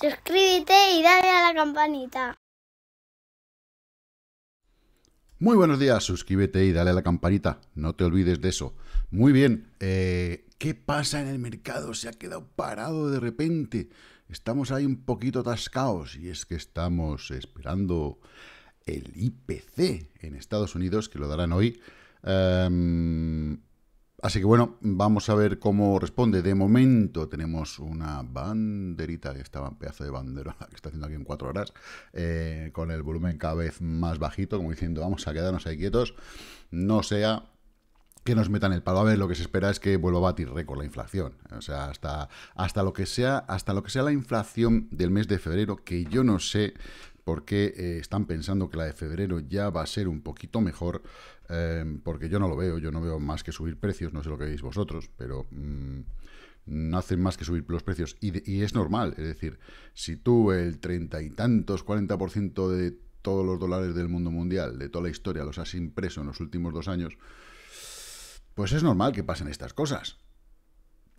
Suscríbete y dale a la campanita. Muy buenos días, suscríbete y dale a la campanita, no te olvides de eso. Muy bien, eh, ¿qué pasa en el mercado? Se ha quedado parado de repente. Estamos ahí un poquito atascados y es que estamos esperando el IPC en Estados Unidos, que lo darán hoy. Em, Así que bueno, vamos a ver cómo responde. De momento tenemos una banderita, esta pedazo de bandera que está haciendo aquí en cuatro horas, eh, con el volumen cada vez más bajito, como diciendo, vamos a quedarnos ahí quietos, no sea que nos metan el palo. A ver, lo que se espera es que vuelva a batir récord la inflación. O sea, hasta, hasta, lo que sea, hasta lo que sea la inflación del mes de febrero, que yo no sé, porque eh, están pensando que la de febrero ya va a ser un poquito mejor, em, porque yo no lo veo, yo no veo más que subir precios, no sé lo que veis vosotros, pero mm, no hacen más que subir los precios y, es normal, es decir, si tú el treinta y tantos, 40% de todos los dólares del mundo mundial, de toda la historia, los has impreso en los últimos dos años, pues es normal que pasen estas cosas.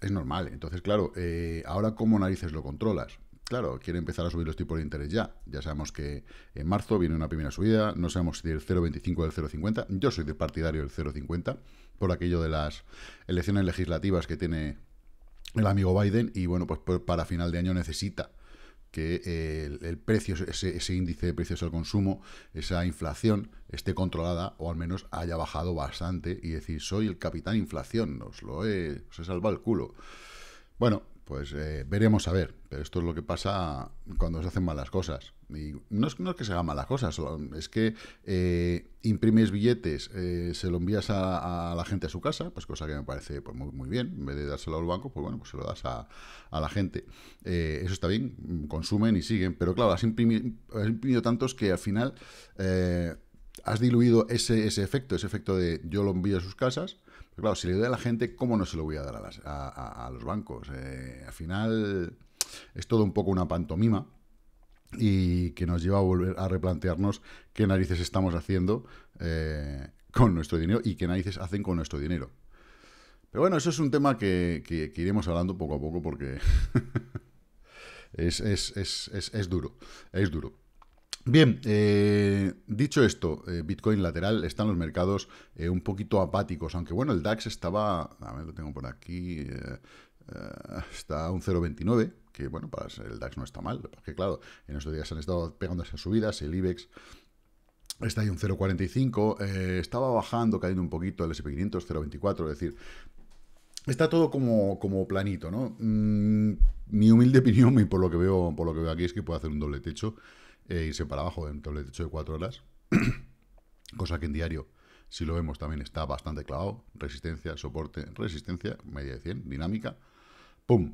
Es normal. Entonces, claro, eh, ahora cómo narices lo controlas claro, quiere empezar a subir los tipos de interés ya. Ya sabemos que en marzo viene una primera subida, no sabemos si del 0,25 o del 0,50. Yo soy partidario del 0,50 por aquello de las elecciones legislativas que tiene el amigo Biden y bueno, pues, pues para final de año necesita que eh, el, precio, ese, índice de precios al consumo, esa inflación esté controlada o al menos haya bajado bastante y decir, soy el capitán inflación, os lo he, he salvado el culo. Bueno, pues eh, veremos a ver. Pero esto es lo que pasa cuando se hacen malas cosas. Y no es, que se hagan malas cosas, es que eh, imprimes billetes, eh, se lo envías a, la gente a su casa, pues cosa que me parece pues, muy, bien. En vez de dárselo al banco, pues bueno, pues se lo das a, la gente. eso está bien, consumen y siguen. Pero claro, has, imprimido tantos que al final has diluido ese, ese efecto, ese efecto de yo lo envío a sus casas claro, si le doy a la gente, ¿cómo no se lo voy a dar a, los bancos? Eh, al final es todo un poco una pantomima y que nos lleva a volver a replantearnos qué narices estamos haciendo eh, con nuestro dinero y qué narices hacen con nuestro dinero. Pero bueno, eso es un tema que, iremos hablando poco a poco porque es duro, es duro. Bien, eh, dicho esto, eh, Bitcoin lateral, están los mercados eh, un poquito apáticos, aunque bueno, el DAX estaba, a ver, lo tengo por aquí, está a un 0,29, que bueno, para el DAX no está mal, porque claro, en estos días han estado pegando esas subidas, el IBEX está ahí un 0,45, estaba bajando, cayendo un poquito el SP500, 0,24, es decir, está todo como, planito, ¿no? Mm, mi humilde opinión, y por lo que veo, por lo que veo aquí, es que puede hacer un doble techo eh, irse para abajo dentro del techo de 4 horas, cosa que en diario, si lo vemos, también está bastante clavado, resistencia, soporte, resistencia, media de 100, dinámica, ¡pum!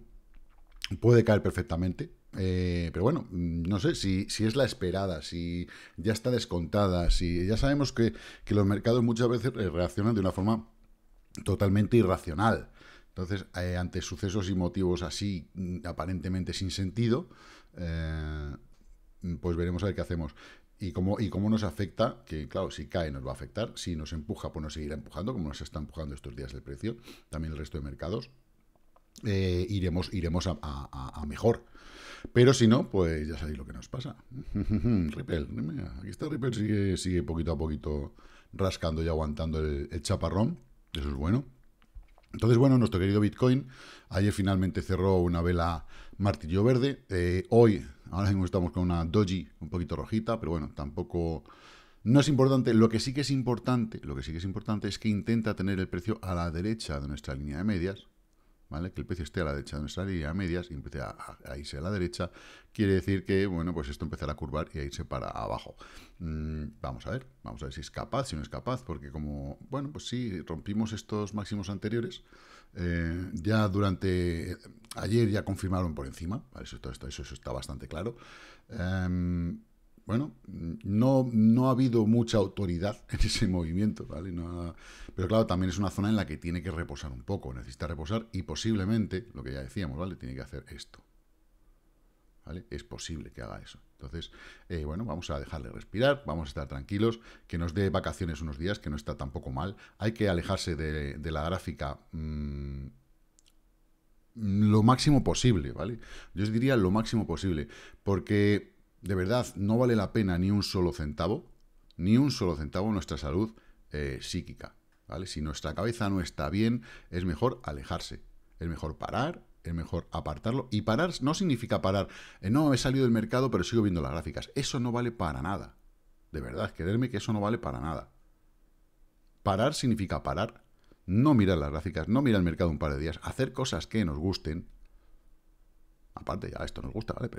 Puede caer perfectamente, eh, pero bueno, mm, no sé si, es la esperada, si ya está descontada, si ya sabemos que, los mercados muchas veces eh, reaccionan de una forma totalmente irracional. Entonces, ante sucesos y motivos así mm, aparentemente sin sentido, Mm, pues veremos a ver qué hacemos. Y cómo, y cómo nos afecta, que claro, si cae nos va a afectar, si nos empuja, pues nos seguirá empujando, como nos está empujando estos días el precio, también el resto de mercados, eh, iremos, iremos a, mejor. Pero si no, pues ya sabéis lo que nos pasa. Ripple, aquí está Ripple, sigue, poquito a poquito rascando y aguantando el, chaparrón, eso es bueno. Entonces, bueno, nuestro querido Bitcoin ayer finalmente cerró una vela martillo verde. Eh, hoy Ahora mismo estamos con una doji un poquito rojita, pero bueno, tampoco... No es importante, lo que sí que es importante, lo que sí que es importante es que intenta tener el precio a la derecha de nuestra línea de medias, que el precio esté a la derecha de nuestra línea a medias y empiece a, irse a la derecha, quiere decir que, bueno, pues esto empezará a curvar y a irse para abajo. Mm, vamos a ver, vamos a ver si es capaz, si no es capaz, porque como, bueno, pues sí, rompimos estos máximos anteriores, eh, ya durante, ayer ya confirmaron por encima, eso, está, eso, está bastante claro. Em, bueno, no, no ha habido mucha autoridad en ese movimiento, ¿vale? No pero claro, también es una zona en la que tiene que reposar un poco, necesita reposar y posiblemente, lo que ya decíamos, ¿vale? Tiene que hacer esto. ¿Vale? Es posible que haga eso. Entonces, eh, bueno, vamos a dejarle respirar, vamos a estar tranquilos, que nos dé vacaciones unos días, que no está tampoco mal. Hay que alejarse de, la gráfica mm, lo máximo posible, ¿vale? Yo os diría lo máximo posible, porque de verdad no vale la pena ni un solo centavo, ni un solo centavo nuestra salud eh, psíquica. ¿vale? Si nuestra cabeza no está bien, es mejor alejarse, es mejor parar, es mejor apartarlo. Y parar no significa parar, no, he salido del mercado pero sigo viendo las gráficas. Eso no vale para nada. De verdad, quererme que eso no vale para nada. Parar significa parar, no mirar las gráficas, no mirar el mercado un par de días, hacer cosas que nos gusten, aparte ya esto nos gusta, ¿vale?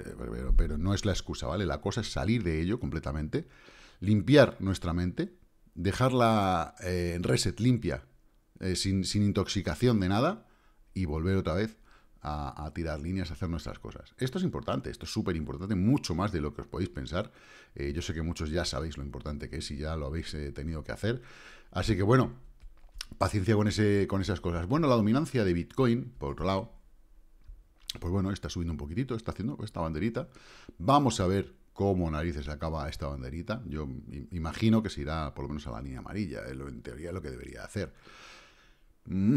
Pero, no es la excusa, ¿vale? La cosa es salir de ello completamente, limpiar nuestra mente, dejarla en eh, reset limpia, eh, sin, intoxicación de nada, y volver otra vez a, tirar líneas, a hacer nuestras cosas. Esto es importante, esto es súper importante, mucho más de lo que os podéis pensar. Eh, yo sé que muchos ya sabéis lo importante que es y ya lo habéis tenido que hacer. Así que bueno, paciencia con, con esas cosas. Bueno, la dominancia de Bitcoin, por otro lado, pues bueno, está subiendo un poquitito, está haciendo esta banderita. Vamos a ver cómo narices acaba esta banderita. Yo imagino que se irá por lo menos a la línea amarilla, en teoría lo que debería hacer. Mm,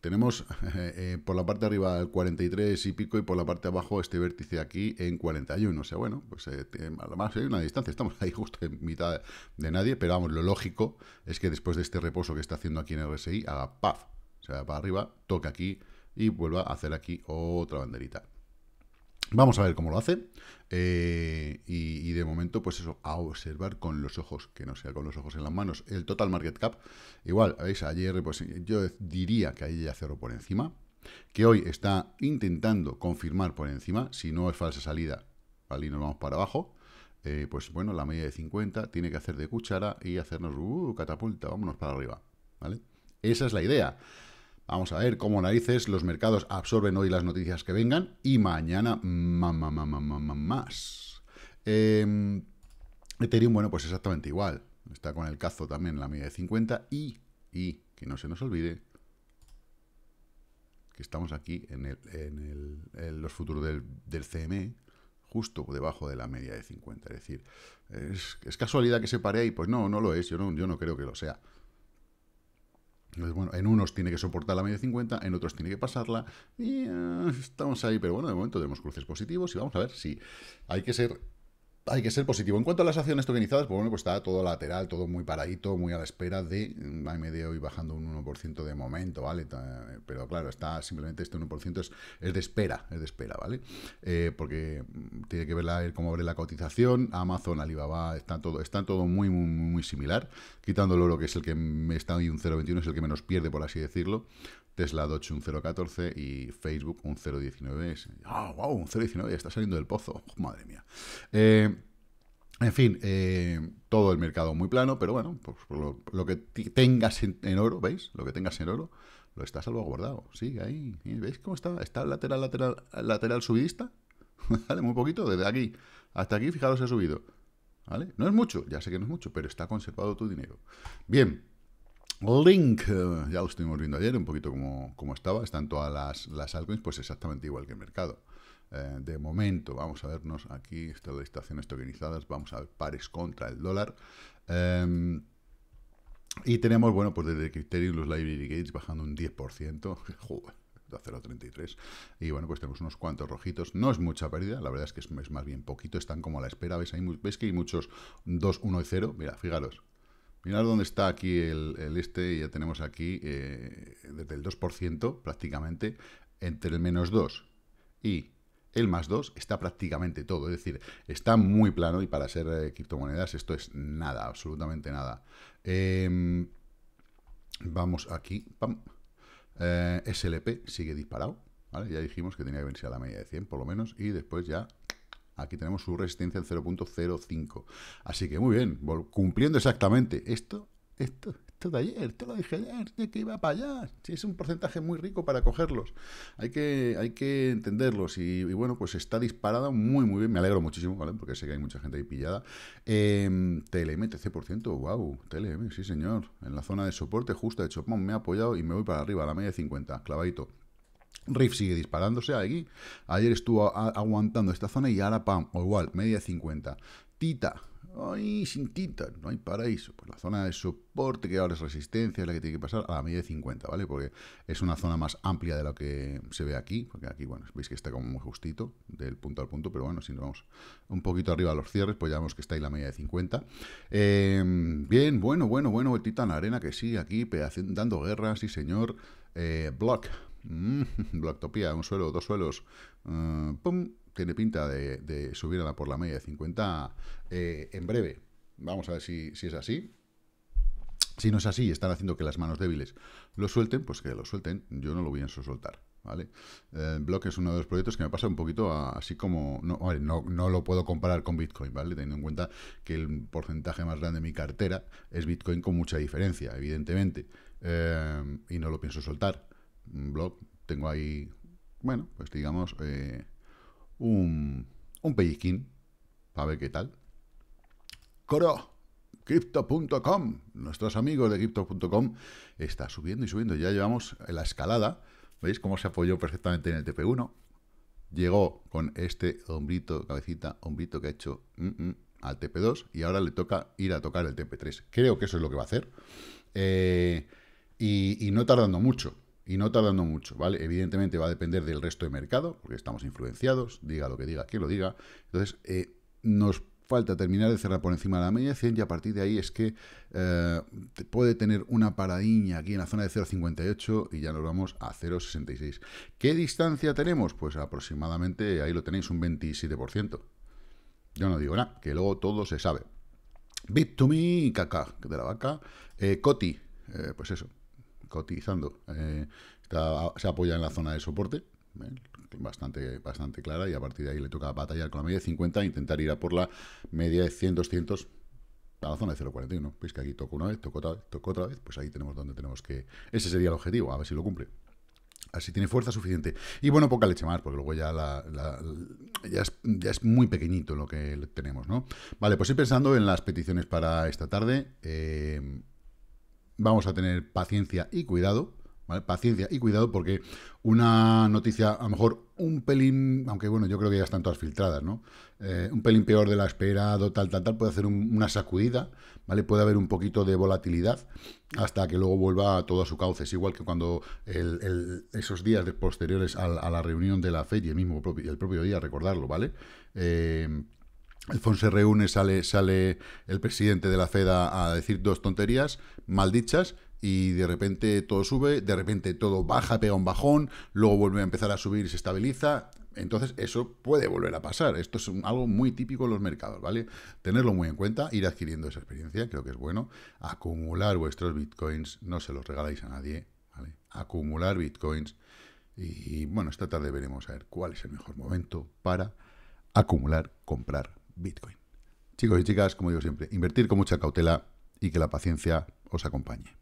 tenemos eh, eh, por la parte de arriba el 43 y pico y por la parte de abajo este vértice aquí en 41. O sea, bueno, pues eh, lo además hay una distancia, estamos ahí justo en mitad de nadie, pero vamos, lo lógico es que después de este reposo que está haciendo aquí en el RSI haga paf, o sea, para arriba, toca aquí y vuelva a hacer aquí otra banderita. Vamos a ver cómo lo hace. Eh, y, de momento, pues eso, a observar con los ojos, que no sea con los ojos en las manos. El total market cap, igual, veis, ayer, pues yo diría que ahí ya cerró por encima, que hoy está intentando confirmar por encima, si no es falsa salida, ¿vale? Y nos vamos para abajo. Eh, pues bueno, la media de 50 tiene que hacer de cuchara y hacernos uh, catapulta, vámonos para arriba, ¿vale? Esa es la idea. Vamos a ver cómo narices los mercados absorben hoy las noticias que vengan y mañana más. Eh, Ethereum, bueno, pues exactamente igual. Está con el cazo también en la media de 50 y, que no se nos olvide que estamos aquí en, los futuros del, del CME justo debajo de la media de 50. Es decir, ¿es, casualidad que se pare ahí? Pues no, no lo es. Yo no, yo no creo que lo sea. Entonces, bueno, en unos tiene que soportar la media 50, en otros tiene que pasarla, y eh, estamos ahí, pero bueno, de momento tenemos cruces positivos y vamos a ver si hay que ser hay que ser positivo. En cuanto a las acciones tokenizadas, pues bueno, pues está todo lateral, todo muy paradito, muy a la espera de mm, AMD hoy bajando un 1% de momento, ¿vale? Eh, pero claro, está simplemente este 1% es, es, de espera, es de espera, ¿vale? Eh, porque mm, tiene que ver cómo abre la cotización, Amazon, Alibaba, están todo, están todo muy, muy, similar, quitando el oro que es el que me está hoy un 0,21, es el que menos pierde, por así decirlo, Tesla Doge, un 0,14 y Facebook un 0,19. ¡Ah, wow! Un 0,19, está saliendo del pozo. madre mía. Eh, en fin, eh, todo el mercado muy plano, pero bueno, pues lo, que tengas en, oro, ¿veis? Lo que tengas en oro, lo está salvaguardado. sí, ahí. ¿Veis cómo está? Está lateral, lateral, lateral subidista. ¿Vale? Muy poquito, desde aquí hasta aquí, fijaros, he subido. ¿Vale? No es mucho, ya sé que no es mucho, pero está conservado tu dinero. Bien, Link, eh, ya lo estuvimos viendo ayer, un poquito como, como estaba, están todas las, las altcoins, pues exactamente igual que el mercado. Eh, de momento, vamos a vernos aquí, estas de estaciones tokenizadas, vamos a ver pares contra el dólar. Eh, y tenemos, bueno, pues desde criterio, los Library Gates bajando un 10%. Joder. 0.33 y bueno pues tenemos unos cuantos rojitos no es mucha pérdida la verdad es que es, más bien poquito están como a la espera ves, hay, ves que hay muchos 2 1 y 0 mira fijaros Mirad dónde está aquí el, este, ya tenemos aquí eh, desde el 2% prácticamente, entre el menos 2 y el más 2 está prácticamente todo, es decir, está muy plano y para ser eh, criptomonedas esto es nada, absolutamente nada. Em, vamos aquí, eh, SLP sigue disparado, Ya dijimos que tenía que venirse a la media de 100 por lo menos y después ya aquí tenemos su resistencia en 0.05. Así que muy bien, cumpliendo exactamente esto, esto, de ayer, te lo dije ayer, que iba para allá. Sí, es un porcentaje muy rico para cogerlos. Hay que, hay que entenderlos. Y, bueno, pues está disparada muy, muy bien. Me alegro muchísimo, ¿vale? Porque sé que hay mucha gente ahí pillada. TLM, 13%. wow, TLM, sí señor. En la zona de soporte justo de Chopin me ha apoyado y me voy para arriba, a la media 50, clavadito. RIF sigue disparándose aquí. Ayer estuvo aguantando esta zona y ahora, pam, o igual, media 50. Tita, Ay, sin tinta, no hay paraíso. Pues la zona de soporte, que ahora es resistencia, es la que tiene que pasar a la media de 50, ¿vale? Porque es una zona más amplia de lo que se ve aquí, porque aquí, bueno, veis que está como muy justito, del punto al punto, pero bueno, si nos vamos un poquito arriba a los cierres, pues ya vemos que está ahí la media de 50. Em, bien, bueno, bueno, bueno, El arena, que sí, aquí, dando guerra, sí señor. Eh, block, mm, un suelo, dos suelos, mm, pum, tiene pinta de, subir a la, por la media de 50 eh, en breve. Vamos a ver si, es así. Si no es así y están haciendo que las manos débiles lo suelten, pues que lo suelten. Yo no lo voy a soltar. ¿vale? Eh, Block es uno de los proyectos que me pasa un poquito así como... No, lo puedo comparar con Bitcoin, ¿vale? Teniendo en cuenta que el porcentaje más grande de mi cartera es Bitcoin con mucha diferencia, evidentemente. Eh, y no lo pienso soltar. Block, tengo ahí... Bueno, pues digamos un, un pellizquín para ver qué tal. Coro, crypto.com, nuestros amigos de crypto.com, está subiendo y subiendo. Ya llevamos la escalada. ¿Veis cómo se apoyó perfectamente en el TP1? Llegó con este hombrito, cabecita, hombrito que ha hecho mm, mm, al TP2 y ahora le toca ir a tocar el TP3. Creo que eso es lo que va a hacer. Eh, y no tardando mucho y no tardando mucho, ¿vale? Evidentemente va a depender del resto de mercado, porque estamos influenciados, diga lo que diga, que lo diga. Entonces, eh, nos falta terminar de cerrar por encima de la media 100 y a partir de ahí es que eh, puede tener una paradiña aquí en la zona de 0.58 y ya nos vamos a 0.66. ¿Qué distancia tenemos? Pues aproximadamente, ahí lo tenéis, un 27%. Yo no digo nada, que luego todo se sabe. bit to me caca, de la vaca. Eh, Coti, pues eso, cotizando. Eh, se apoya en la zona de soporte, ¿eh? bastante, bastante clara, y a partir de ahí le toca batallar con la media de 50 e intentar ir a por la media de 100, 200 a la zona de 0,41. pues que aquí tocó una vez, tocó otra vez, otra vez, pues ahí tenemos donde tenemos que... Ese sería el objetivo, a ver si lo cumple. Así tiene fuerza suficiente. Y bueno, poca leche más, porque luego ya, ya, es, muy pequeñito lo que tenemos, ¿no? Vale, pues ir pensando en las peticiones para esta tarde. Eh, vamos a tener paciencia y cuidado, ¿vale? Paciencia y cuidado porque una noticia, a lo mejor un pelín, aunque bueno, yo creo que ya están todas filtradas, ¿no? Eh, un pelín peor de la esperado, tal, tal, tal, puede hacer una sacudida, ¿vale? Puede haber un poquito de volatilidad hasta que luego vuelva todo a su cauce. Es igual que cuando esos días posteriores a, la reunión de la FED y el mismo propio, el propio día, recordarlo, ¿vale? Eh, Alfonso reúne, sale, sale el presidente de la FED a, decir dos tonterías maldichas y de repente todo sube, de repente todo baja, pega un bajón, luego vuelve a empezar a subir y se estabiliza. Entonces eso puede volver a pasar. Esto es algo muy típico en los mercados, ¿vale? Tenerlo muy en cuenta, ir adquiriendo esa experiencia, creo que es bueno. Acumular vuestros bitcoins, no se los regaláis a nadie, ¿vale? Acumular bitcoins. Y, y bueno, esta tarde veremos a ver cuál es el mejor momento para acumular, comprar Bitcoin. Chicos y chicas, como digo siempre, invertir con mucha cautela y que la paciencia os acompañe.